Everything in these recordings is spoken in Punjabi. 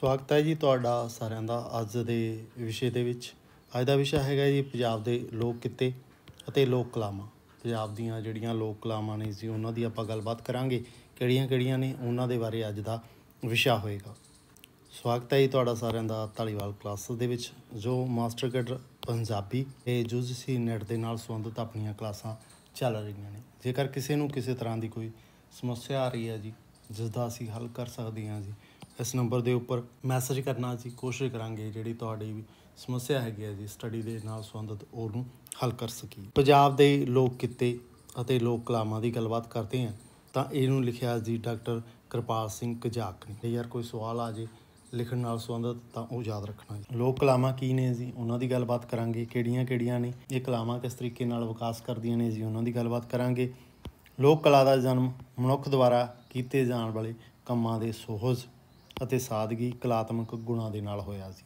ਸਵਾਗਤ ਹੈ ਜੀ ਤੁਹਾਡਾ ਸਾਰਿਆਂ ਦਾ ਅੱਜ ਦੇ ਵਿਸ਼ੇ ਦੇ ਵਿੱਚ ਅੱਜ ਦਾ ਵਿਸ਼ਾ ਹੈਗਾ ਜੀ ਪੰਜਾਬ ਦੇ ਲੋਕ ਕਿੱਤੇ ਅਤੇ ਲੋਕ ਕਲਾਵਾਂ ਪੰਜਾਬ ਦੀਆਂ ਜਿਹੜੀਆਂ ਲੋਕ ਕਲਾਵਾਂ ਨੇ ਜੀ ਉਹਨਾਂ ਦੀ ਆਪਾਂ ਗੱਲਬਾਤ ਕਰਾਂਗੇ ਕਿਹੜੀਆਂ-ਕਿਹੜੀਆਂ ਨੇ ਉਹਨਾਂ ਦੇ ਬਾਰੇ ਅੱਜ ਦਾ ਵਿਸ਼ਾ ਹੋਏਗਾ ਸਵਾਗਤ ਹੈ ਜੀ ਤੁਹਾਡਾ ਸਾਰਿਆਂ ਦਾ ਤਾਲੀਵਾਲ ਕਲਾਸਸ ਦੇ ਵਿੱਚ ਜੋ ਮਾਸਟਰ ਕੈਡਰ ਪੰਜਾਬੀ ਇਹ ਜੁਜਸੀ ਨੈਟ ਦੇ ਨਾਲ ਸੰਬੰਧਿਤ ਆਪਣੀਆਂ ਕਲਾਸਾਂ ਚੱਲ ਰਹੀਆਂ ਨੇ ਜੇਕਰ ਕਿਸੇ ਨੂੰ ਕਿਸੇ ਤਰ੍ਹਾਂ ਦੀ ਕੋਈ ਸਮੱਸਿਆ ਆ ਰਹੀ ਹੈ ਜੀ ਜਿਸ ਦਾ ਅਸੀਂ ਹੱਲ ਕਰ ਸਕਦੇ ਹਾਂ ਜੀ ਇਸ ਨੰਬਰ ਦੇ ਉੱਪਰ ਮੈਸੇਜ ਕਰਨਾ ਅਸੀਂ ਕੋਸ਼ਿਸ਼ ਕਰਾਂਗੇ ਜਿਹੜੀ ਤੁਹਾਡੀ ਸਮੱਸਿਆ ਹੈਗੀ ਹੈ ਜੀ ਸਟੱਡੀ ਦੇ ਨਾਲ ਸੰਬੰਧਿਤ ਉਹ ਨੂੰ ਹੱਲ ਕਰ ਸਕੀ ਪੰਜਾਬ ਦੇ ਲੋਕ ਕਿਤੇ ਅਤੇ ਲੋਕ ਕਲਾਵਾਂ ਦੀ ਗੱਲਬਾਤ ਕਰਦੇ ਆ ਤਾਂ ਇਹਨੂੰ ਲਿਖਿਆ ਜੀ ਡਾਕਟਰ ਕਿਰਪਾਲ ਸਿੰਘ ਕਜਾਕ ਨੇ ਯਾਰ ਕੋਈ ਸਵਾਲ ਆ ਜੇ ਲਿਖਣ ਨਾਲ ਸੰਬੰਧਤ ਤਾਂ ਉਹ ਯਾਦ ਰੱਖਣਾ ਜੀ ਲੋਕ ਕਲਾਵਾਂ ਕੀ ਨੇ ਜੀ ਉਹਨਾਂ ਦੀ ਗੱਲਬਾਤ ਕਰਾਂਗੇ ਕਿਹੜੀਆਂ-ਕਿਹੜੀਆਂ ਨੇ ਇਹ ਕਲਾਵਾਂ ਕਿਸ ਤਰੀਕੇ ਨਾਲ ਵਿਕਾਸ ਕਰਦੀਆਂ ਨੇ ਜੀ ਉਹਨਾਂ ਦੀ ਗੱਲਬਾਤ ਕਰਾਂਗੇ ਲੋਕ ਕਲਾ ਦਾ ਜਨਮ ਮਨੁੱਖ ਦੁਆਰਾ ਕੀਤੇ ਜਾਣ ਵਾਲੇ ਕੰਮਾਂ ਦੇ ਸੋਹਜ ਅਤੇ ਸਾਦਗੀ ਕਲਾਤਮਕ ਗੁਣਾਂ ਦੇ ਨਾਲ ਹੋਇਆ ਸੀ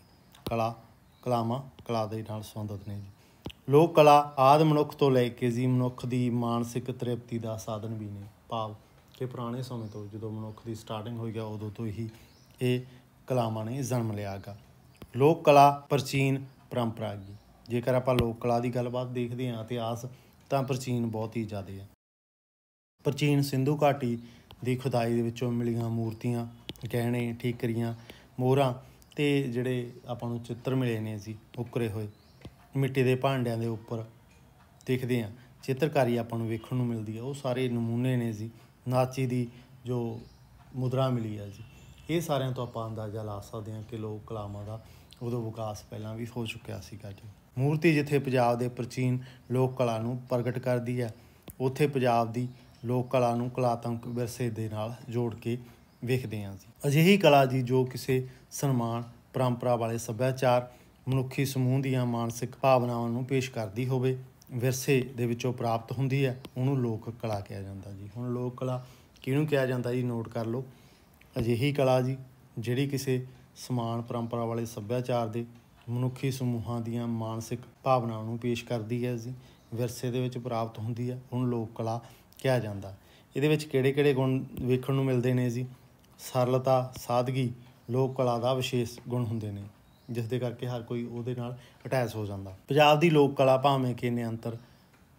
ਕਲਾ ਕਲਾਮਾ ਕਲਾ ਦੇ ਨਾਲ ਸੰਬੰਧਿਤ ਨੇ ਜੀ ਲੋਕ ਕਲਾ ਆਦ ਮਨੁੱਖ ਤੋਂ ਲੈ ਕੇ ਜੀ ਮਨੁੱਖ ਦੀ ਮਾਨਸਿਕ ਤ੍ਰਿਪਤੀ ਦਾ ਸਾਧਨ ਵੀ ਨੇ ਭਾਵ ਕਿ ਪੁਰਾਣੇ ਸਮੇਂ ਤੋਂ ਜਦੋਂ ਮਨੁੱਖ ਦੀ ਸਟਾਰਟਿੰਗ ਹੋਈ ਗਿਆ ਉਦੋਂ ਤੋਂ ਹੀ ਇਹ ਕਲਾਮਾ ਨੇ ਜਨਮ ਲਿਆਗਾ ਲੋਕ ਕਲਾ ਪ੍ਰਾਚੀਨ ਪਰੰਪਰਾ ਜੀ ਜੇਕਰ ਆਪਾਂ ਲੋਕ ਕਲਾ ਦੀ ਗੱਲਬਾਤ ਦੇਖਦੇ ਹਾਂ ਇਤਿਹਾਸ ਤਾਂ ਪ੍ਰਾਚੀਨ ਬਹੁਤ ਹੀ ਜ਼ਿਆਦਾ ਹੈ ਪ੍ਰਾਚੀਨ ਸਿੰਧੂ ਘਾਟੀ ਦੀ ਖੁਦਾਈ ਦੇ ਵਿੱਚੋਂ ਮਿਲੀਆਂ ਮੂਰਤੀਆਂ ਗਹਿਣੇ ਠੀਕਰੀਆਂ ਮੋਹਰਾਂ ਤੇ ਜਿਹੜੇ ਆਪਾਂ ਨੂੰ ਚਿੱਤਰ ਮਿਲੇ ਨੇ ਸੀ ਉਕਰੇ ਹੋਏ ਮਿੱਟੀ ਦੇ ਭਾਂਡਿਆਂ ਦੇ ਉੱਪਰ ਦੇਖਦੇ ਆ ਚਿੱਤਰਕਾਰੀ ਆਪਾਂ ਨੂੰ ਵੇਖਣ ਨੂੰ ਮਿਲਦੀ ਹੈ ਉਹ ਸਾਰੇ ਨਮੂਨੇ ਨੇ ਜੀ ਨਾਚੀ ਦੀ ਜੋ ਮੁਦਰਾ ਮਿਲੀ ਹੈ ਜੀ ਇਹ ਸਾਰਿਆਂ ਤੋਂ ਆਪਾਂ ਅੰਦਾਜ਼ਾ ਲਾ ਸਕਦੇ ਆ ਕਿ ਲੋਕ ਕਲਾਮਾਂ ਦਾ ਉਦੋਂ ਵਿਕਾਸ ਪਹਿਲਾਂ ਵੀ ਹੋ ਚੁੱਕਿਆ ਸੀਗਾ ਜੀ ਮੂਰਤੀ ਜਿੱਥੇ ਪੰਜਾਬ ਦੇ ਪ੍ਰਾਚੀਨ ਲੋਕ ਕਲਾ ਨੂੰ ਪ੍ਰਗਟ ਕਰਦੀ ਹੈ ਉੱਥੇ ਪੰਜਾਬ ਦੀ ਲੋਕ ਕਲਾ ਨੂੰ ਕਲਾਤਮਕ ਵਿਰਸੇ ਦੇ ਨਾਲ ਜੋੜ ਕੇ ਵੇਖਦੇ ਹਾਂ ਜੀ ਅਜਿਹੀ ਕਲਾ ਜੀ ਜੋ ਕਿਸੇ ਸਨਮਾਨ ਪਰੰਪਰਾ ਵਾਲੇ ਸੱਭਿਆਚਾਰ ਮਨੁੱਖੀ ਸਮੂਹ ਦੀਆਂ ਮਾਨਸਿਕ ਭਾਵਨਾਵਾਂ ਨੂੰ ਪੇਸ਼ ਕਰਦੀ ਹੋਵੇ ਵਿਰਸੇ ਦੇ ਵਿੱਚੋਂ ਪ੍ਰਾਪਤ ਹੁੰਦੀ ਹੈ ਉਹਨੂੰ ਲੋਕ ਕਲਾ ਕਿਹਾ ਜਾਂਦਾ ਜੀ ਹੁਣ ਲੋਕ ਕਲਾ ਕਿਹਨੂੰ ਕਿਹਾ ਜਾਂਦਾ ਜੀ ਨੋਟ ਕਰ ਲਓ ਅਜਿਹੀ ਕਲਾ ਜੀ ਜਿਹੜੀ ਕਿਸੇ ਸਮਾਨ ਪਰੰਪਰਾ ਵਾਲੇ ਸੱਭਿਆਚਾਰ ਦੇ ਮਨੁੱਖੀ ਸਮੂਹਾਂ ਦੀਆਂ ਮਾਨਸਿਕ ਭਾਵਨਾਵਾਂ ਨੂੰ ਪੇਸ਼ ਕਰਦੀ ਹੈ ਜੀ ਵਿਰਸੇ ਦੇ ਵਿੱਚ ਪ੍ਰਾਪਤ ਹੁੰਦੀ ਹੈ ਉਹਨੂੰ ਲੋਕ ਕਲਾ ਕਿਹਾ ਜਾਂਦਾ ਇਹਦੇ ਵਿੱਚ ਕਿਹੜੇ-ਕਿਹੜੇ ਗੁਣ ਵੇਖਣ ਨੂੰ ਮਿਲਦੇ ਨੇ ਜੀ ਸਰਲਤਾ ਸਾਦਗੀ ਲੋਕ ਕਲਾ ਦਾ ਵਿਸ਼ੇਸ਼ ਗੁਣ ਹੁੰਦੇ ਨੇ ਜਿਸ ਦੇ ਕਰਕੇ ਹਰ ਕੋਈ ਉਹਦੇ ਨਾਲ ਅਟੈਚ ਹੋ ਜਾਂਦਾ ਪੰਜਾਬ ਦੀ ਲੋਕ ਕਲਾ ਭਾਵੇਂ ਕਿ ਨਿਰੰਤਰ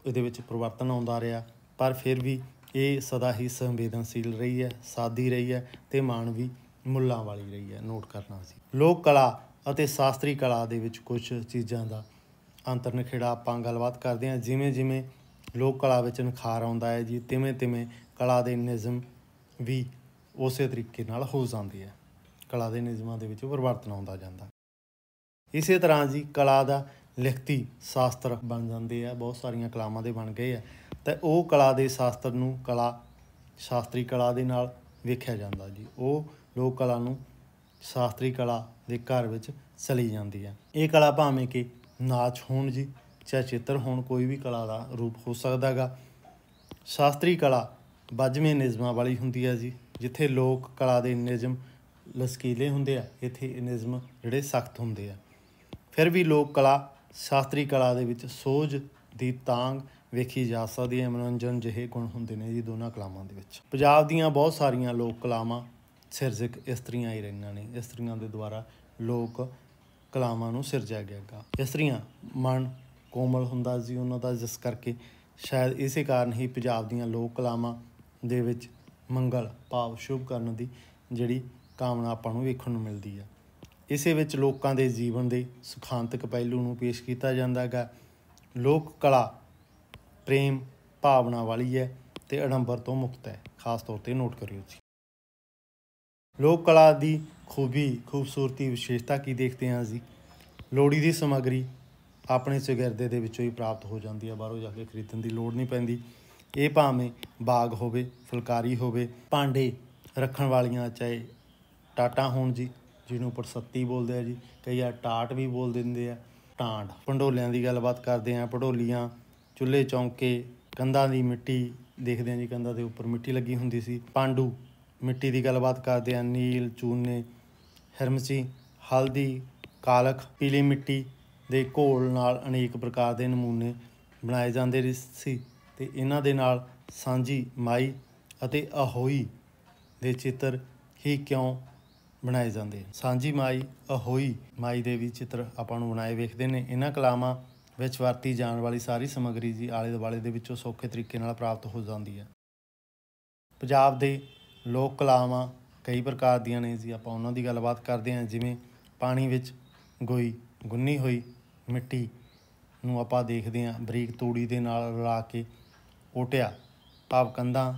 ਇਹਦੇ ਵਿੱਚ ਪਰਿਵਰਤਨ ਆਉਂਦਾ ਰਿਹਾ ਪਰ ਫਿਰ ਵੀ ਇਹ ਸਦਾ ਹੀ ਸੰਵੇਦਨਸ਼ੀਲ ਰਹੀ ਹੈ ਸਾਦੀ ਰਹੀ ਹੈ ਤੇ ਮਾਨਵੀ ਮੁੱਲਾਂ ਵਾਲੀ ਰਹੀ ਹੈ ਨੋਟ ਕਰਨਾ ਸੀ ਲੋਕ ਕਲਾ ਅਤੇ ਸ਼ਾਸਤਰੀ ਕਲਾ ਦੇ ਵਿੱਚ ਕੁਝ ਚੀਜ਼ਾਂ ਦਾ ਅੰਤਰ ਨਖੇੜਾ ਆਪਾਂ ਗੱਲਬਾਤ ਕਰਦੇ ਹਾਂ ਜਿਵੇਂ ਜਿਵੇਂ ਲੋਕ ਕਲਾ ਵਿੱਚ ਨਖਾਰ ਆਉਂਦਾ ਹੈ ਜੀ ਤਿਵੇਂ ਤਿਵੇਂ ਕਲਾ ਦੇ ਨਿਜ਼ਮ ਵੀ ਉਸੇ ਤਰੀਕੇ ਨਾਲ ਹੋ ਜਾਂਦੀ ਹੈ ਕਲਾ ਦੇ ਨਿਯਮਾਂ ਦੇ ਵਿੱਚ ਪਰਿਵਰਤਨ ਆਉਂਦਾ ਜਾਂਦਾ ਇਸੇ ਤਰ੍ਹਾਂ ਜੀ ਕਲਾ ਦਾ ਲਿਖਤੀ ਸ਼ਾਸਤਰ ਬਣ ਜਾਂਦੇ ਆ ਬਹੁਤ ਸਾਰੀਆਂ ਕਲਾਵਾਂ ਦੇ ਬਣ ਗਏ ਆ ਤੇ ਉਹ ਕਲਾ ਦੇ ਸ਼ਾਸਤਰ ਨੂੰ ਕਲਾ ਸ਼ਾਸਤਰੀ ਕਲਾ ਦੇ ਨਾਲ ਵੇਖਿਆ ਜਾਂਦਾ ਜੀ ਉਹ ਲੋਕ ਕਲਾ ਨੂੰ ਸ਼ਾਸਤਰੀ ਕਲਾ ਦੇ ਘਰ ਵਿੱਚ ਚਲੀ ਜਾਂਦੀ ਆ ਇਹ ਕਲਾ ਭਾਵੇਂ ਕਿ ਨਾਚ ਹੋਣ ਜੀ ਚਾਹੇ ਚਿੱਤਰ ਹੋਣ ਕੋਈ ਵੀ ਕਲਾ ਦਾ ਰੂਪ ਹੋ ਸਕਦਾਗਾ ਸ਼ਾਸਤਰੀ ਕਲਾ 92 ਨਿਯਮਾਂ ਵਾਲੀ ਹੁੰਦੀ ਆ ਜੀ ਜਿੱਥੇ ਲੋਕ ਕਲਾ ਦੇ ਨਿਯਮ ਲਸਕੀਲੇ ਹੁੰਦੇ ਆ ਇੱਥੇ ਨਿਯਮ ਜਿਹੜੇ ਸਖਤ ਹੁੰਦੇ ਆ ਫਿਰ ਵੀ ਲੋਕ ਕਲਾ ਸ਼ਾਸਤਰੀ ਕਲਾ ਦੇ ਵਿੱਚ ਸੋਝ ਦੀ ਤਾਂਗ ਵੇਖੀ ਜਾ ਸਕਦੀ ਹੈ ਮਨੋਰੰਜਨ ਜਿਹੇ ਗੁਣ ਹੁੰਦੇ ਨੇ ਜੀ ਦੋਨਾਂ ਕਲਾਵਾਂ ਦੇ ਵਿੱਚ ਪੰਜਾਬ ਦੀਆਂ ਬਹੁਤ ਸਾਰੀਆਂ ਲੋਕ ਕਲਾਵਾਂ ਸਿਰਜਕ ਇਸਤਰੀਆਂ ਹੀ ਰਹਿਣਾਂ ਨੇ ਇਸਤਰੀਆਂ ਦੇ ਦੁਆਰਾ ਲੋਕ ਕਲਾਵਾਂ ਨੂੰ ਸਿਰਜਿਆ ਗਿਆਗਾ ਇਸਤਰੀਆਂ ਮਨ ਕੋਮਲ ਹੁੰਦਾ ਜੀ ਉਹਨਾਂ ਦਾ ਜਿਸ ਕਰਕੇ ਸ਼ਾਇਦ ਇਸੇ ਕਾਰਨ ਹੀ ਪੰਜਾਬ ਦੀਆਂ ਲੋਕ ਕਲਾਵਾਂ ਦੇ ਵਿੱਚ ਮੰਗਲ ਭਾਵ ਸ਼ੁਭ ਕਰਨ ਦੀ ਜਿਹੜੀ ਕਾਮਨਾ ਆਪਾਂ ਨੂੰ ਵੇਖਣ ਨੂੰ ਮਿਲਦੀ ਆ ਇਸੇ ਵਿੱਚ ਲੋਕਾਂ ਦੇ ਜੀਵਨ ਦੇ ਸੁਖਾਂਤਕ ਪਹਿਲੂ ਨੂੰ ਪੇਸ਼ ਕੀਤਾ ਜਾਂਦਾ ਹੈਗਾ ਲੋਕ ਕਲਾ ਪ੍ਰੇਮ ਭਾਵਨਾ ਵਾਲੀ ਹੈ ਤੇ ਅਡੰਬਰ ਤੋਂ ਮੁਕਤ ਹੈ ਖਾਸ ਤੌਰ ਤੇ ਨੋਟ ਕਰਿਓ ਜੀ ਲੋਕ ਕਲਾ ਦੀ ਖੂਬੀ ਖੂਬਸੂਰਤੀ ਵਿਸ਼ੇਸ਼ਤਾ ਕੀ ਦੇਖਦੇ ਹਾਂ ਜੀ ਲੋੜੀ ਦੀ ਸਮਗਰੀ ਆਪਣੇ ਸਗਿਰਦੇ ਦੇ ਵਿੱਚੋਂ ਹੀ ਪ੍ਰਾਪਤ ਹੋ ਜਾਂਦੀ ਹੈ ਬਾਹਰੋਂ ਜਾ ਕੇ ਖਰੀਦਣ ਦੀ ਲੋੜ ਨਹੀਂ ਪੈਂਦੀ ਇਹ ਭਾਵੇਂ ਬਾਗ ਹੋਵੇ ਫੁਲਕਾਰੀ ਹੋਵੇ ਪਾਂਡੇ ਰੱਖਣ ਵਾਲੀਆਂ ਚਾਹੇ ਟਾਟਾ ਹੋਣ ਜੀ ਜਿਹਨੂੰ ਪਰਸੱਤੀ ਬੋਲਦੇ ਆ ਜੀ ਕਈ ਆ ਟਾਟ ਵੀ ਬੋਲ ਦਿੰਦੇ ਆ ਟਾਂਡ ਪੰਡੋਲਿਆਂ ਦੀ ਗੱਲਬਾਤ ਕਰਦੇ ਆ ਪੰਡੋਲੀਆਂ ਚੁੱਲ੍ਹੇ ਚੌਂਕੇ ਕੰਧਾਂ ਦੀ ਮਿੱਟੀ ਦੇਖਦੇ ਆ ਜੀ ਕੰਧਾਂ ਦੇ ਉੱਪਰ ਮਿੱਟੀ ਲੱਗੀ ਹੁੰਦੀ ਸੀ ਪਾਂਡੂ ਮਿੱਟੀ ਦੀ ਗੱਲਬਾਤ ਕਰਦੇ ਆ ਨੀਲ ਚੂਨੇ ਹਰਮਸੀ ਹਲਦੀ ਕਾਲਖ ਪੀਲੀ ਮਿੱਟੀ ਦੇ ਘੋਲ ਨਾਲ ਅਨੇਕ ਪ੍ਰਕਾਰ ਦੇ ਨਮੂਨੇ ਬਣਾਏ ਜਾਂਦੇ ਸੀ ਤੇ ਇਹਨਾਂ ਦੇ ਨਾਲ ਸਾਂਝੀ ਮਾਈ ਅਤੇ ਅਹੋਈ ਦੇ ਚਿੱਤਰ ਹੀ ਕਿਉਂ ਬਣਾਏ ਜਾਂਦੇ ਸਾਂਝੀ ਮਾਈ ਅਹੋਈ ਮਾਈ ਦੇ ਵੀ ਚਿੱਤਰ ਆਪਾਂ ਨੂੰ ਬਣਾਏ ਵੇਖਦੇ ਨੇ ਇਹਨਾਂ ਕਲਾਮਾਂ ਵਿੱਚ ਵਰਤੀ ਜਾਣ ਵਾਲੀ ਸਾਰੀ ਸਮੱਗਰੀ ਜੀ ਆਲੇ ਦੁਆਲੇ ਦੇ ਵਿੱਚੋਂ ਸੌਖੇ ਤਰੀਕੇ ਨਾਲ ਪ੍ਰਾਪਤ ਹੋ ਜਾਂਦੀ ਹੈ ਪੰਜਾਬ ਦੇ ਲੋਕ ਕਲਾਵਾਂ ਕਈ ਪ੍ਰਕਾਰ ਦੀਆਂ ਨੇ ਜੀ ਆਪਾਂ ਉਹਨਾਂ ਦੀ ਗੱਲਬਾਤ ਕਰਦੇ ਹਾਂ ਜਿਵੇਂ ਪਾਣੀ ਵਿੱਚ ਗੋਈ ਗੁੰਨੀ ਹੋਈ ਮਿੱਟੀ ਨੂੰ ਆਪਾਂ ਦੇਖਦੇ ਹਾਂ ਬਰੀਕ ਤੂੜੀ ਦੇ ਨਾਲ ਰਲਾ ਕੇ ਓਟਿਆ ਪਾਵ ਕੰਧਾਂ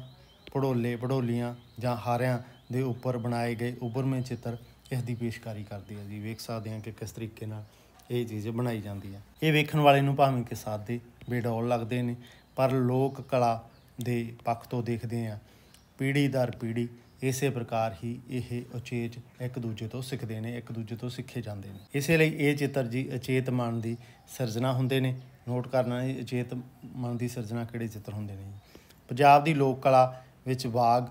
ਪੜੋਲੇ ਪੜੋਲੀਆਂ ਜਾਂ ਹਾਰਿਆਂ ਦੇ ਉੱਪਰ ਬਣਾਏ ਗਏ ਉਬਰਮੇ ਚਿੱਤਰ ਇਸ ਦੀ ਪੇਸ਼ਕਾਰੀ ਕਰਦੇ ਆ ਜੀ ਵੇਖ ਸਕਦੇ ਆ ਕਿ ਕਿਸ ਤਰੀਕੇ ਨਾਲ ਇਹ ਚੀਜ਼ ਬਣਾਈ ਜਾਂਦੀ ਆ ਇਹ ਵੇਖਣ ਵਾਲੇ ਨੂੰ ਭਾਵੇਂ ਕਿ ਸਾਦੇ ਬੇਡੌਲ ਲੱਗਦੇ ਨੇ ਪਰ ਲੋਕ ਕਲਾ ਦੇ ਪੱਖ ਤੋਂ ਦੇਖਦੇ ਆ ਪੀੜੀ ਦਰ ਪੀੜੀ ਇਸੇ ਪ੍ਰਕਾਰ ਹੀ ਇਹ ਉਚੇਚ ਇੱਕ ਦੂਜੇ ਤੋਂ ਸਿੱਖਦੇ ਨੇ ਇੱਕ ਦੂਜੇ ਤੋਂ ਸਿੱਖੇ ਜਾਂਦੇ ਨੇ ਇਸੇ ਲਈ ਇਹ ਚਿੱਤਰ ਜੀ ਅਚੇਤ ਮਨ ਦੀ ਸਿਰਜਣਾ ਹੁੰਦੇ ਨੇ ਨੋਟ ਕਰਨਾ ਹੈ ਅਚੇਤ ਮਨ ਦੀ ਸਿਰਜਣਾ ਕਿਹੜੇ ਚਿੱਤਰ ਹੁੰਦੇ ਨੇ ਪੰਜਾਬ ਦੀ ਲੋਕ ਕਲਾ ਵਿੱਚ ਬਾਗ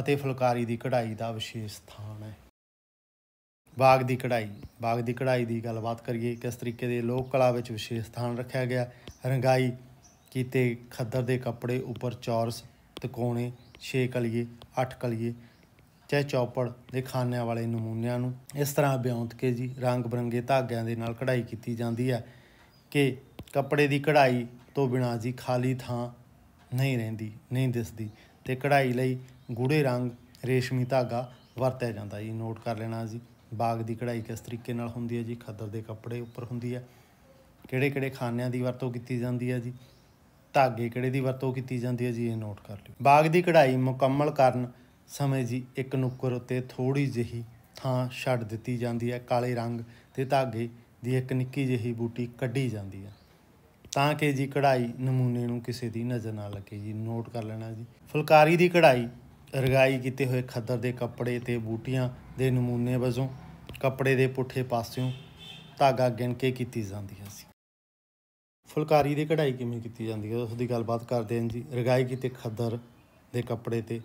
ਅਤੇ ਫੁਲਕਾਰੀ ਦੀ ਕਢਾਈ ਦਾ ਵਿਸ਼ੇਸ਼ ਸਥਾਨ ਹੈ ਬਾਗ ਦੀ ਕਢਾਈ ਬਾਗ ਦੀ ਕਢਾਈ ਦੀ ਗੱਲਬਾਤ ਕਰੀਏ ਕਿਸ ਤਰੀਕੇ ਦੇ ਲੋਕ ਕਲਾ ਵਿੱਚ ਵਿਸ਼ੇਸ਼ ਸਥਾਨ ਰੱਖਿਆ ਗਿਆ ਰੰਗਾਈ ਕੀਤੇ ਖੱਦਰ ਦੇ ਕੱਪੜੇ ਉੱਪਰ ਚੌਰਸ ਤਿਕੋਣੇ 6 ਕਲੀਏ 8 ਕਲੀਏ ਚਾਹ ਚੌਪੜ ਦੇ ਖਾਨਿਆਂ ਵਾਲੇ ਨਮੂਨਿਆਂ ਨੂੰ ਇਸ ਤਰ੍ਹਾਂ ਬਿਉਂਤ ਕੇ ਜੀ ਰੰਗ ਬਰੰਗੇ ਧਾਗਿਆਂ ਦੇ ਨਾਲ ਕਢਾਈ ਕੀਤੀ ਜਾਂਦੀ ਹੈ ਕਿ ਕੱਪੜੇ ਦੀ ਕਢਾਈ ਤੋਂ ਬਿਨਾ ਜੀ ਖਾਲੀ ਥਾਂ ਨਹੀਂ ਰਹਿੰਦੀ ਨਹੀਂ ਦਿਸਦੀ ਤੇ ਕਢਾਈ ਲਈ ਗੂੜੇ ਰੰਗ ਰੇਸ਼ਮੀ ਧਾਗਾ ਵਰਤਿਆ ਜਾਂਦਾ ਜੀ ਨੋਟ ਕਰ ਲੈਣਾ ਜੀ ਬਾਗ ਦੀ ਕਢਾਈ ਕਿਸ ਤਰੀਕੇ ਨਾਲ ਹੁੰਦੀ ਹੈ ਜੀ ਖੱਦਰ ਦੇ ਕੱਪੜੇ ਉੱਪਰ ਹੁੰਦੀ ਹੈ ਕਿਹੜੇ ਕਿਹੜੇ ਖਾਨਿਆਂ ਦੀ ਵਰਤੋਂ ਕੀਤੀ ਜਾਂਦੀ ਹੈ ਜੀ ਧਾਗੇ ਕਿਹੜੇ ਦੀ ਵਰਤੋਂ ਕੀਤੀ ਜਾਂਦੀ ਹੈ ਜੀ ਇਹ ਨੋਟ ਕਰ ਲਿਓ ਬਾਗ ਦੀ ਕਢਾਈ ਮੁਕੰਮਲ ਕਰਨ ਸਮੇਂ ਜੀ ਇੱਕ ਨੁੱਕਰ ਉੱਤੇ ਥੋੜੀ ਜਹੀ ਥਾਂ ਛੱਡ ਦਿੱਤੀ ਜਾਂਦੀ ਹੈ ਕਾਲੇ ਰੰਗ ਤੇ ਧਾਗੇ ਦੀ ਇੱਕ ਨਿੱਕੀ ਜਹੀ ਬੂਟੀ ਕੱਢੀ ਜਾਂਦੀ ਹੈ ਤਾਂ ਕਿ ਜੀ ਕਢਾਈ ਨਮੂਨੇ ਨੂੰ ਕਿਸੇ ਦੀ ਨਜ਼ਰ ਨਾ ਲੱਗੇ ਜੀ ਨੋਟ ਕਰ ਲੈਣਾ ਜੀ ਫੁਲਕਾਰੀ ਦੀ ਕਢਾਈ ਰਗਾਈ ਕੀਤੇ ਹੋਏ ਖੱਦਰ ਦੇ ਕੱਪੜੇ ਤੇ ਬੂਟੀਆਂ ਦੇ ਨਮੂਨੇ ਵਜੋਂ ਕੱਪੜੇ ਦੇ ਪੁੱਠੇ ਪਾਸਿਓਂ ਧਾਗਾ ਗਿਣ ਕੇ ਕੀਤੀ ਜਾਂਦੀ ਹੈ ਸੀ ਫੁਲਕਾਰੀ ਦੀ ਕਢਾਈ ਕਿਵੇਂ ਕੀਤੀ ਜਾਂਦੀ ਹੈ ਉਸ ਦੀ ਗੱਲਬਾਤ ਕਰਦੇ ਹਾਂ ਜੀ ਰਗਾਈ ਕੀਤੇ ਖੱਦਰ ਦੇ ਕੱਪੜੇ ਤੇ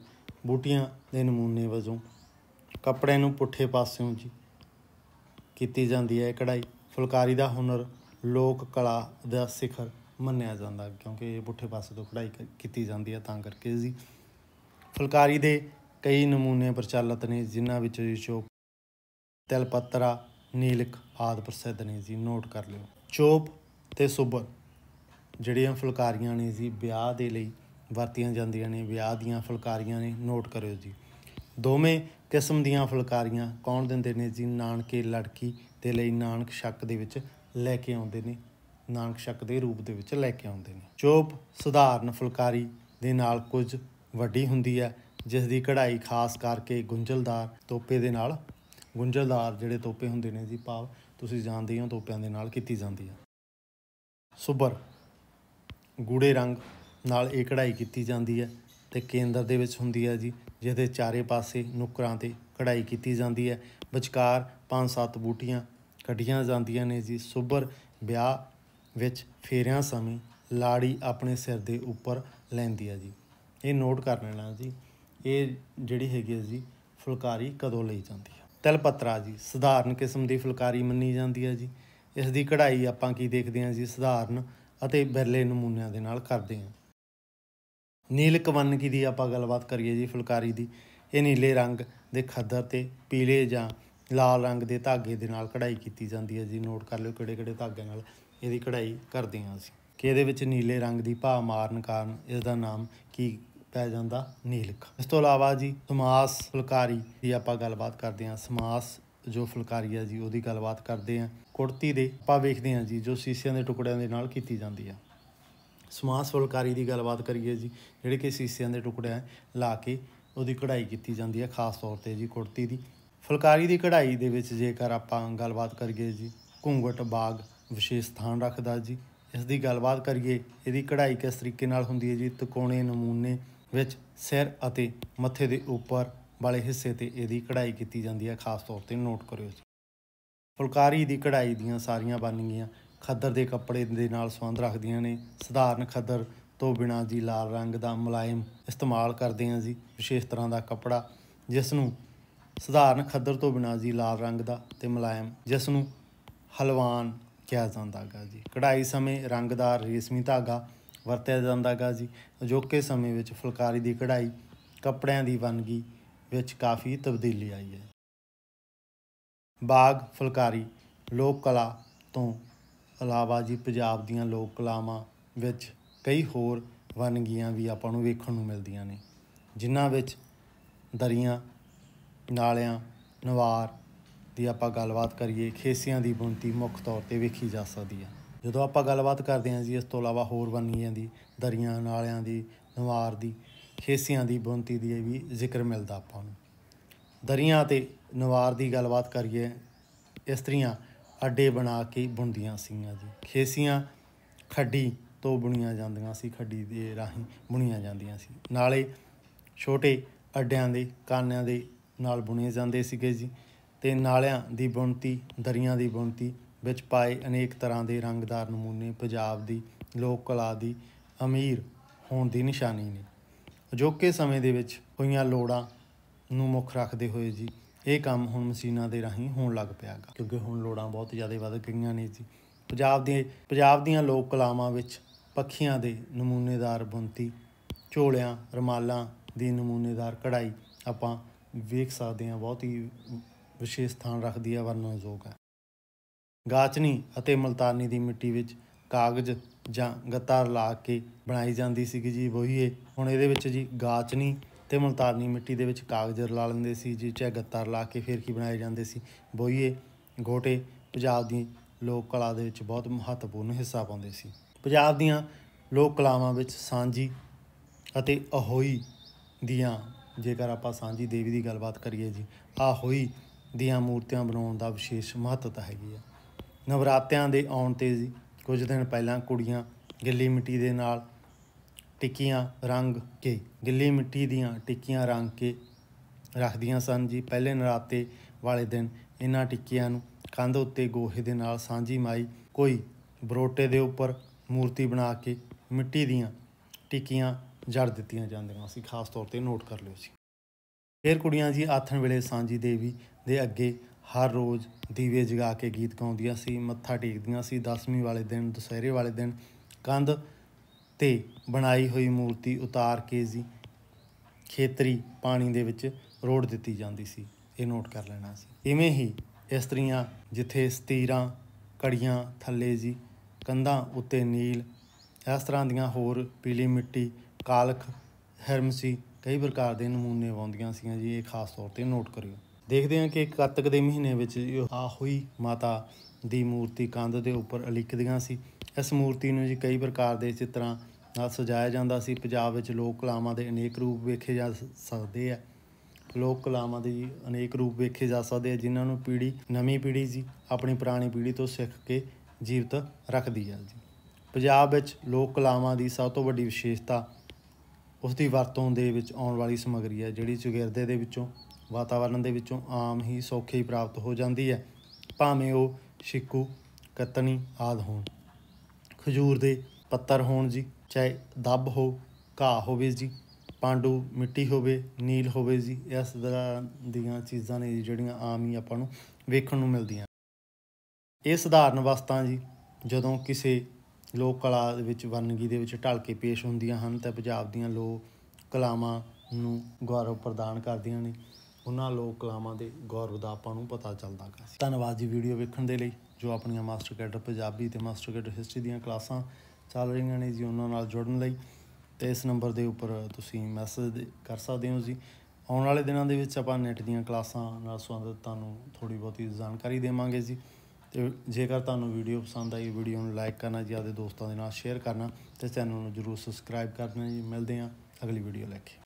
ਬੂਟੀਆਂ ਦੇ ਨਮੂਨੇ ਵਜੋਂ ਕੱਪੜੇ ਨੂੰ ਪੁੱਠੇ ਪਾਸਿਓਂ ਜੀ ਕੀਤੀ ਜਾਂਦੀ ਹੈ ਕਢਾਈ ਫੁਲਕਾਰੀ ਦਾ ਹੁਨਰ ਲੋਕ ਕਲਾ ਦਾ ਸਿਖਰ ਮੰਨਿਆ ਜਾਂਦਾ ਕਿਉਂਕਿ ਇਹ ਪੁੱਠੇ ਪਾਸੇ ਤੋਂ ਕਢਾਈ ਕੀਤੀ ਜਾਂਦੀ ਹੈ ਤਾਂ ਕਰਕੇ ਜੀ ਫੁਲਕਾਰੀ ਦੇ ਕਈ ਨਮੂਨੇ ਪ੍ਰਚਲਿਤ ਨੇ ਜਿਨ੍ਹਾਂ ਵਿੱਚ ਚੋਪ ਪੱਤਰਾ ਨੀਲਕ ਆਦ ਪ੍ਰਸਿੱਧ ਨੇ ਜੀ ਨੋਟ ਕਰ ਲਿਓ ਚੋਪ ਤੇ ਸੁਬਰ ਜਿਹੜੀਆਂ ਫੁਲਕਾਰੀਆਂ ਨੇ ਜੀ ਵਿਆਹ ਦੇ ਲਈ ਵਰਤੀਆਂ ਜਾਂਦੀਆਂ ਨੇ ਵਿਆਹ ਦੀਆਂ ਫੁਲਕਾਰੀਆਂ ਨੇ ਨੋਟ ਕਰਿਓ ਜੀ ਦੋਵੇਂ ਕਿਸਮ ਦੀਆਂ ਫੁਲਕਾਰੀਆਂ ਕੌਣ ਦਿੰਦੇ ਨੇ ਜੀ ਨਾਨਕੇ ਲੜਕੀ ਤੇ ਲਈ ਨਾਨਕ ਸ਼ੱਕ ਦੇ ਵਿੱਚ ਲੈ ਕੇ ਆਉਂਦੇ ਨੇ ਨਾਨਕ ਸ਼ਕ ਦੇ ਰੂਪ ਦੇ ਵਿੱਚ ਲੈ ਕੇ ਆਉਂਦੇ ਨੇ ਚੋਪ ਸਧਾਰਨ ਫੁਲਕਾਰੀ ਦੇ ਨਾਲ ਕੁਝ ਵੱਡੀ ਹੁੰਦੀ ਹੈ ਜਿਸ ਦੀ ਕਢਾਈ ਖਾਸ ਕਰਕੇ ਗੁੰਝਲਦਾਰ ਤੋਪੇ ਦੇ ਨਾਲ ਗੁੰਝਲਦਾਰ ਜਿਹੜੇ ਤੋਪੇ ਹੁੰਦੇ ਨੇ ਜੀ ਭਾਵ ਤੁਸੀਂ ਜਾਣਦੇ ਹੋ ਤੋਪਿਆਂ ਦੇ ਨਾਲ ਕੀਤੀ ਜਾਂਦੀ ਹੈ ਸੁਬਰ ਗੂੜੇ ਰੰਗ ਨਾਲ ਇਹ ਕਢਾਈ ਕੀਤੀ ਜਾਂਦੀ ਹੈ ਤੇ ਕੇਂਦਰ ਦੇ ਵਿੱਚ ਹੁੰਦੀ ਹੈ ਜੀ ਜਿਹਦੇ ਚਾਰੇ ਪਾਸੇ ਨੁਕਰਾਂ ਤੇ ਕਢਾਈ ਕੀਤੀ ਜਾਂਦੀ ਹੈ ਵਿਚਕਾਰ ਪੰਜ ਸੱਤ ਬੂਟੀਆਂ ਕੱਢੀਆਂ ਜਾਂਦੀਆਂ ਨੇ ਜੀ ਸੁਬਰ ਵਿਆਹ ਵਿੱਚ ਫੇਰਿਆਂ ਸਮੇਂ ਲਾੜੀ ਆਪਣੇ ਸਿਰ ਦੇ ਉੱਪਰ ਲੈਂਦੀ ਆ ਜੀ ਇਹ ਨੋਟ ਕਰ ਲੈਣਾ ਜੀ ਇਹ ਜਿਹੜੀ ਹੈਗੀ ਜੀ ਫੁਲਕਾਰੀ ਕਦੋਂ ਲਈ ਜਾਂਦੀ ਹੈ ਪੱਤਰਾ ਜੀ ਸਧਾਰਨ ਕਿਸਮ ਦੀ ਫੁਲਕਾਰੀ ਮੰਨੀ ਜਾਂਦੀ ਹੈ ਜੀ ਇਸ ਦੀ ਕਢਾਈ ਆਪਾਂ ਕੀ ਦੇਖਦੇ ਹਾਂ ਜੀ ਸਧਾਰਨ ਅਤੇ ਬਿਰਲੇ ਨਮੂਨਿਆਂ ਦੇ ਨਾਲ ਕਰਦੇ ਹਾਂ ਨੀਲ ਕਵੰਨ ਕੀ ਦੀ ਆਪਾਂ ਗੱਲਬਾਤ ਕਰੀਏ ਜੀ ਫੁਲਕਾਰੀ ਦੀ ਇਹ ਨੀਲੇ ਰੰਗ ਦੇ ਖੱਦਰ ਤੇ ਪੀਲੇ ਜਾਂ ਲਾਲ ਰੰਗ ਦੇ ਧਾਗੇ ਦੇ ਨਾਲ ਕਢਾਈ ਕੀਤੀ ਜਾਂਦੀ ਹੈ ਜੀ ਨੋਟ ਕਰ ਲਿਓ ਕਿਹੜੇ ਕਿਹੜੇ ਧਾਗਿਆਂ ਨਾਲ ਇਹਦੀ ਕਢਾਈ ਕਰਦੇ ਹਾਂ ਅਸੀਂ ਕਿ ਇਹਦੇ ਵਿੱਚ ਨੀਲੇ ਰੰਗ ਦੀ ਭਾ ਮਾਰਨ ਕਾਰਨ ਇਸ ਦਾ ਨਾਮ ਕੀ ਪੈ ਜਾਂਦਾ ਨੀਲਕ ਇਸ ਤੋਂ ਇਲਾਵਾ ਜੀ ਸਮਾਸ ਫੁਲਕਾਰੀ ਦੀ ਆਪਾਂ ਗੱਲਬਾਤ ਕਰਦੇ ਹਾਂ ਸਮਾਸ ਜੋ ਫੁਲਕਾਰੀ ਆ ਜੀ ਉਹਦੀ ਗੱਲਬਾਤ ਕਰਦੇ ਹਾਂ ਕੁੜਤੀ ਦੇ ਆਪਾਂ ਵੇਖਦੇ ਹਾਂ ਜੀ ਜੋ ਸੀਸਿਆਂ ਦੇ ਟੁਕੜਿਆਂ ਦੇ ਨਾਲ ਕੀਤੀ ਜਾਂਦੀ ਆ ਸਮਾਸ ਫੁਲਕਾਰੀ ਦੀ ਗੱਲਬਾਤ ਕਰੀਏ ਜੀ ਜਿਹੜੇ ਕਿ ਸੀਸਿਆਂ ਦੇ ਟੁਕੜਿਆਂ ਲਾ ਕੇ ਉਹਦੀ ਕਢਾਈ ਕੀਤੀ ਜਾਂਦੀ ਆ ਖਾਸ ਤੌਰ ਤੇ ਜੀ ਕੁੜਤੀ ਦੀ ਫੁਲਕਾਰੀ ਦੀ ਕਢਾਈ ਦੇ ਵਿੱਚ ਜੇਕਰ ਆਪਾਂ ਗੱਲਬਾਤ ਕਰੀਏ ਜੀ ਘੁੰਗਟ ਬਾਗ ਵਿਸ਼ੇਸ਼ ਥਾਂ ਰੱਖਦਾ ਜੀ ਇਸ ਦੀ ਗੱਲਬਾਤ ਕਰੀਏ ਇਹਦੀ ਕਢਾਈ ਕਿਸ ਤਰੀਕੇ ਨਾਲ ਹੁੰਦੀ ਹੈ ਜੀ ਤਕੋਣੇ ਨਮੂਨੇ ਵਿੱਚ ਸਿਰ ਅਤੇ ਮੱਥੇ ਦੇ ਉੱਪਰ ਵਾਲੇ ਹਿੱਸੇ ਤੇ ਇਹਦੀ ਕਢਾਈ ਕੀਤੀ ਜਾਂਦੀ ਹੈ ਖਾਸ ਤੌਰ ਤੇ ਨੋਟ ਕਰਿਓ ਜੀ ਫੁਲਕਾਰੀ ਦੀ ਕਢਾਈ ਦੀਆਂ ਸਾਰੀਆਂ ਬਾਨੀਆਂ ਖੱਦਰ ਦੇ ਕੱਪੜੇ ਦੇ ਨਾਲ ਸੰਬੰਧ ਰੱਖਦੀਆਂ ਨੇ ਸਧਾਰਨ ਖੱਦਰ ਤੋਂ ਬਿਨਾਂ ਜੀ ਲਾਲ ਰੰਗ ਦਾ ਮੁਲਾਇਮ ਇਸਤੇਮਾਲ ਕਰਦੇ ਹਾਂ ਜੀ ਵਿਸ਼ੇਸ਼ ਤਰ੍ਹਾਂ ਦਾ ਕੱਪੜਾ ਜਿਸ ਨੂੰ ਸਧਾਰਨ ਖੱਦਰ ਤੋਂ ਬਿਨਾ ਜੀ ਲਾਲ ਰੰਗ ਦਾ ਤੇ ਮੁਲਾਇਮ ਜਿਸ ਨੂੰ ਹਲਵਾਨ ਕਿਹਾ ਜਾਂਦਾ ਜੀ ਕਢਾਈ ਸਮੇਂ ਰੰਗਦਾਰ ਰੇਸ਼ਮੀ ਧਾਗਾ ਵਰਤਿਆ ਜਾਂਦਾ ਹੈਗਾ ਜੀ ਅਜੋਕੇ ਸਮੇਂ ਵਿੱਚ ਫੁਲਕਾਰੀ ਦੀ ਕਢਾਈ ਕੱਪੜਿਆਂ ਦੀ ਵੰਨਗੀ ਵਿੱਚ ਕਾਫੀ ਤਬਦੀਲੀ ਆਈ ਹੈ ਬਾਗ ਫੁਲਕਾਰੀ ਲੋਕ ਕਲਾ ਤੋਂ ਇਲਾਵਾ ਜੀ ਪੰਜਾਬ ਦੀਆਂ ਲੋਕ ਕਲਾਵਾਂ ਵਿੱਚ ਕਈ ਹੋਰ ਵਨਗੀਆਂ ਵੀ ਆਪਾਂ ਨੂੰ ਵੇਖਣ ਨੂੰ ਮਿਲਦੀਆਂ ਨੇ ਜਿਨ੍ਹਾਂ ਵਿੱਚ ਦਰੀਆਂ ਨਾਲਿਆਂ ਨਵਾਰ ਦੀ ਆਪਾਂ ਗੱਲਬਾਤ ਕਰੀਏ ਖੇਸੀਆਂ ਦੀ ਬੁਣਤੀ ਮੁੱਖ ਤੌਰ ਤੇ ਵੇਖੀ ਜਾ ਸਕਦੀ ਆ ਜਦੋਂ ਆਪਾਂ ਗੱਲਬਾਤ ਕਰਦੇ ਹਾਂ ਜੀ ਇਸ ਤੋਂ ਇਲਾਵਾ ਹੋਰ ਵੰਨੀਆਂ ਦੀ ਦਰੀਆਂ ਨਾਲਿਆਂ ਦੀ ਨਵਾਰ ਦੀ ਖੇਸੀਆਂ ਦੀ ਬੁਣਤੀ ਦੀ ਵੀ ਜ਼ਿਕਰ ਮਿਲਦਾ ਆਪਾਂ ਨੂੰ ਦਰੀਆਂ ਤੇ ਨਵਾਰ ਦੀ ਗੱਲਬਾਤ ਕਰੀਏ ਇਸਤਰੀਆਂ ਅੱਡੇ ਬਣਾ ਕੇ ਬੁਣਦੀਆਂ ਸੀਆਂ ਜੀ ਖੇਸੀਆਂ ਖੱਡੀ ਤੋਂ ਬੁਣੀਆਂ ਜਾਂਦੀਆਂ ਸੀ ਖੱਡੀ ਦੇ ਰਾਹੀਂ ਬੁਣੀਆਂ ਜਾਂਦੀਆਂ ਸੀ ਨਾਲੇ ਛੋਟੇ ਅੱਡਿਆਂ ਦੇ ਕਾਨਿਆਂ ਦੇ ਨਾਲ ਬੁਣੇ ਜਾਂਦੇ ਸੀਗੇ ਜੀ ਤੇ ਨਾਲਿਆਂ ਦੀ ਬੁਣਤੀ ਦਰੀਆਂ ਦੀ ਬੁਣਤੀ ਵਿੱਚ ਪਾਏ ਅਨੇਕ ਤਰ੍ਹਾਂ ਦੇ ਰੰਗਦਾਰ ਨਮੂਨੇ ਪੰਜਾਬ ਦੀ ਲੋਕ ਕਲਾ ਦੀ ਅਮੀਰ ਹੋਣ ਦੀ ਨਿਸ਼ਾਨੀ ਨੇ ਅਜੋਕੇ ਸਮੇਂ ਦੇ ਵਿੱਚ ਹੋਈਆਂ ਲੋੜਾਂ ਨੂੰ ਮੁੱਖ ਰੱਖਦੇ ਹੋਏ ਜੀ ਇਹ ਕੰਮ ਹੁਣ ਮਸ਼ੀਨਾਂ ਦੇ ਰਾਹੀਂ ਹੋਣ ਲੱਗ ਪਿਆਗਾ ਕਿਉਂਕਿ ਹੁਣ ਲੋੜਾਂ ਬਹੁਤ ਜ਼ਿਆਦਾ ਵੱਧ ਗਈਆਂ ਨੇ ਜੀ ਪੰਜਾਬ ਦੇ ਪੰਜਾਬ ਦੀਆਂ ਲੋਕ ਕਲਾਵਾਂ ਵਿੱਚ ਪੱਖੀਆਂ ਦੇ ਨਮੂਨੇਦਾਰ ਬੁਣਤੀ ਝੋਲਿਆਂ ਰਮਾਲਾਂ ਦੀ ਨਮੂਨੇਦਾਰ ਕਢਾਈ ਆਪਾਂ ਵੇਖ ਸਕਦੇ ਹਾਂ ਬਹੁਤ ਹੀ ਵਿਸ਼ੇਸ਼ ਸਥਾਨ ਰੱਖਦੀ ਹੈ ਵਰਣਨਯੋਗ ਹੈ ਗਾਚਨੀ ਅਤੇ ਮਲਤਾਨੀ ਦੀ ਮਿੱਟੀ ਵਿੱਚ ਕਾਗਜ਼ ਜਾਂ ਗੱਤਾ ਰਲਾ ਕੇ ਬਣਾਈ ਜਾਂਦੀ ਸੀ ਜੀ ਬੋਹੀਏ ਹੁਣ ਇਹਦੇ ਵਿੱਚ ਜੀ ਗਾਚਨੀ ਤੇ ਮਲਤਾਨੀ ਮਿੱਟੀ ਦੇ ਵਿੱਚ ਕਾਗਜ਼ ਰਲਾ ਲੈਂਦੇ ਸੀ ਜੀ ਚਾਹੇ ਗੱਤਾ ਰਲਾ ਕੇ ਫਿਰ ਕੀ ਬਣਾਏ ਜਾਂਦੇ ਸੀ ਬੋਹੀਏ ਘੋਟੇ ਪੰਜਾਬ ਦੀ ਲੋਕ ਕਲਾ ਦੇ ਵਿੱਚ ਬਹੁਤ ਮਹੱਤਵਪੂਰਨ ਹਿੱਸਾ ਪਾਉਂਦੇ ਸੀ ਪੰਜਾਬ ਦੀਆਂ ਲੋਕ ਕਲਾਵਾਂ ਵਿੱਚ ਸਾਂਝੀ ਅਤੇ ਅਹੋਈ ਦੀਆਂ ਜੇਕਰ ਆਪਾਂ ਸਾਂਝੀ ਦੇਵੀ ਦੀ ਗੱਲਬਾਤ ਕਰੀਏ ਜੀ ਆ ਹੋਈ ਦੀਆਂ ਮੂਰਤੀਆਂ ਬਣਾਉਣ ਦਾ ਵਿਸ਼ੇਸ਼ ਮਹੱਤਤਾ ਹੈਗੀ ਆ ਨਵਰਾਤਿਆਂ ਦੇ ਆਉਣ ਤੇ ਜੀ ਕੁਝ ਦਿਨ ਪਹਿਲਾਂ ਕੁੜੀਆਂ ਗਿੱਲੀ ਮਿੱਟੀ ਦੇ ਨਾਲ ਟਿੱਕੀਆਂ ਰੰਗ ਕੇ ਗਿੱਲੀ ਮਿੱਟੀ ਦੀਆਂ ਟਿੱਕੀਆਂ ਰੰਗ ਕੇ ਰੱਖਦੀਆਂ ਸਨ ਜੀ ਪਹਿਲੇ ਨਰਾਤੇ ਵਾਲੇ ਦਿਨ ਇਹਨਾਂ ਟਿੱਕੀਆਂ ਨੂੰ ਕੰਧ ਉੱਤੇ ਗੋਹੇ ਦੇ ਨਾਲ ਸਾਂਝੀ ਮਾਈ ਕੋਈ ਬਰੋਟੇ ਦੇ ਉੱਪਰ ਮੂਰਤੀ ਬਣਾ ਕੇ ਮਿੱਟੀ ਦੀਆਂ ਟਿੱਕੀਆਂ ਜੜ ਦਿੱਤੀਆਂ ਜਾਂਦੀਆਂ ਸੀ ਖਾਸ ਤੌਰ ਤੇ ਨੋਟ ਕਰ ਲਿਓ ਸੀ ਫਿਰ ਕੁੜੀਆਂ ਜੀ ਆਥਣ ਵੇਲੇ ਸਾਂਝੀ ਦੇਵੀ ਦੇ ਅੱਗੇ ਹਰ ਰੋਜ਼ ਦੀਵੇ ਜਗਾ ਕੇ ਗੀਤ ਗਾਉਂਦੀਆਂ ਸੀ ਮੱਥਾ ਟੇਕਦੀਆਂ ਸੀ ਦਸਵੀਂ ਵਾਲੇ ਦਿਨ ਦੁਸਹਿਰੇ ਵਾਲੇ ਦਿਨ ਕੰਧ ਤੇ ਬਣਾਈ ਹੋਈ ਮੂਰਤੀ ਉਤਾਰ ਕੇ ਜੀ ਖੇਤਰੀ ਪਾਣੀ ਦੇ ਵਿੱਚ ਰੋੜ ਦਿੱਤੀ ਜਾਂਦੀ ਸੀ ਇਹ ਨੋਟ ਕਰ ਲੈਣਾ ਸੀ ਇਵੇਂ ਹੀ ਇਸਤਰੀਆਂ ਜਿੱਥੇ ਸਤੀਰਾਂ ਕੜੀਆਂ ਥੱਲੇ ਜੀ ਕੰਧਾਂ ਉੱਤੇ ਨੀਲ ਇਸ ਤਰ੍ਹਾਂ ਦੀਆਂ ਹੋਰ ਪੀਲੀ ਮਿੱਟੀ ਕਾਲਖ ਹਰਮਸੀ ਕਈ ਪ੍ਰਕਾਰ ਦੇ ਨਮੂਨੇ ਆਉਂਦੀਆਂ ਸੀਗੀਆਂ ਜੀ ਇਹ ਖਾਸ ਤੌਰ ਤੇ ਨੋਟ ਕਰਿਓ ਦੇਖਦੇ ਹਾਂ ਕਿ ਕਤਕ ਦੇ ਮਹੀਨੇ ਵਿੱਚ ਆ ਹੋਈ ਮਾਤਾ ਦੀ ਮੂਰਤੀ ਕੰਧ ਦੇ ਉੱਪਰ ਅਲਿਖਦੀਆਂ ਸੀ ਇਸ ਮੂਰਤੀ ਨੂੰ ਜੀ ਕਈ ਪ੍ਰਕਾਰ ਦੇ ਚਿੱਤਰਾਂ ਨਾਲ ਸਜਾਇਆ ਜਾਂਦਾ ਸੀ ਪੰਜਾਬ ਵਿੱਚ ਲੋਕ ਕਲਾਵਾਂ ਦੇ ਅਨੇਕ ਰੂਪ ਵੇਖੇ ਜਾ ਸਕਦੇ ਆ ਲੋਕ ਕਲਾਵਾਂ ਦੇ ਜੀ ਅਨੇਕ ਰੂਪ ਵੇਖੇ ਜਾ ਸਕਦੇ ਆ ਜਿਨ੍ਹਾਂ ਨੂੰ ਪੀੜੀ ਨਵੀਂ ਪੀੜੀ ਜੀ ਆਪਣੀ ਪੁਰਾਣੀ ਪੀੜੀ ਤੋਂ ਸਿੱਖ ਕੇ ਜੀਵਤ ਰੱਖਦੀ ਆ ਜੀ ਪੰਜਾਬ ਵਿੱਚ ਲੋਕ ਕਲਾਵਾਂ ਦੀ ਸਭ ਤੋਂ ਵੱਡੀ ਵਿਸ਼ੇਸ਼ਤਾ ਉਸ ਦੀ ਵਰਤੋਂ ਦੇ ਵਿੱਚ ਆਉਣ ਵਾਲੀ ਸਮਗਰੀ ਹੈ ਜਿਹੜੀ ਚੁਗਿਰਦੇ ਦੇ ਵਿੱਚੋਂ ਵਾਤਾਵਰਣ ਦੇ ਵਿੱਚੋਂ ਆਮ ਹੀ ਸੌਖੇ ਹੀ ਪ੍ਰਾਪਤ ਹੋ ਜਾਂਦੀ ਹੈ ਭਾਵੇਂ ਉਹ ਸ਼ਿਕੂ ਕਤਣੀ ਆਦ ਹੋਣ ਖਜੂਰ ਦੇ ਪੱਤਰ ਹੋਣ ਜੀ ਚਾਹੇ ਦੱਬ ਹੋ ਘਾਹ ਹੋਵੇ ਜੀ ਪਾਂਡੂ ਮਿੱਟੀ ਹੋਵੇ ਨੀਲ ਹੋਵੇ ਜੀ ਇਸ ਤਰ੍ਹਾਂ ਦੀਆਂ ਚੀਜ਼ਾਂ ਨੇ ਜਿਹੜੀਆਂ ਆਮ ਹੀ ਆਪਾਂ ਨੂੰ ਵੇਖਣ ਨੂੰ ਮਿਲਦੀਆਂ ਇਹ ਸਧਾਰਨ ਵਸਤਾਂ ਜੀ ਜਦੋਂ ਕਿਸੇ ਲੋਕ ਕਲਾ ਦੇ ਵਿੱਚ ਵਰਨਗੀ ਦੇ ਵਿੱਚ ਢਲ ਕੇ ਪੇਸ਼ ਹੁੰਦੀਆਂ ਹਨ ਤਾਂ ਪੰਜਾਬ ਦੀਆਂ ਲੋਕ ਕਲਾਵਾਂ ਨੂੰ ਗੌਰਵ ਪ੍ਰਦਾਨ ਕਰਦੀਆਂ ਨੇ ਉਹਨਾਂ ਲੋਕ ਕਲਾਵਾਂ ਦੇ ਗੌਰਵ ਦਾ ਆਪਾਂ ਨੂੰ ਪਤਾ ਚੱਲਦਾ ਹੈ ਧੰਨਵਾਦ ਜੀ ਵੀਡੀਓ ਵੇਖਣ ਦੇ ਲਈ ਜੋ ਆਪਣੀਆਂ ਮਾਸਟਰ ਕੈਡਰ ਪੰਜਾਬੀ ਤੇ ਮਾਸਟਰ ਕੈਡਰ ਹਿਸਟਰੀ ਦੀਆਂ ਕਲਾਸਾਂ ਚੱਲ ਰਹੀਆਂ ਨੇ ਜੀ ਉਹਨਾਂ ਨਾਲ ਜੁੜਨ ਲਈ ਤੇ ਇਸ ਨੰਬਰ ਦੇ ਉੱਪਰ ਤੁਸੀਂ ਮੈਸੇਜ ਕਰ ਸਕਦੇ ਹੋ ਜੀ ਆਉਣ ਵਾਲੇ ਦਿਨਾਂ ਦੇ ਵਿੱਚ ਆਪਾਂ ਨੈਟ ਦੀਆਂ ਕਲਾਸਾਂ ਨਾਲ ਸੰਬੰਧਤ ਤੁਹਾਨੂੰ ਥੋੜੀ ਬਹੁਤੀ ਜਾਣਕਾਰੀ ਦੇਵਾਂਗੇ ਜੀ ਤੇ ਜੇਕਰ ਤੁਹਾਨੂੰ ਵੀਡੀਓ ਪਸੰਦ ਆਈ ਵੀਡੀਓ ਨੂੰ ਲਾਈਕ ਕਰਨਾ ਜੀ ਆਪਣੇ ਦੋਸਤਾਂ ਦੇ ਨਾਲ ਸ਼ੇਅਰ ਕਰਨਾ ਤੇ ਚੈਨਲ ਨੂੰ ਜਰੂਰ ਸਬਸਕ੍ਰਾਈਬ ਕਰਨਾ ਜੀ ਮਿਲਦੇ ਆਂ ਅਗਲੀ ਵੀਡੀਓ ਲੈ ਕੇ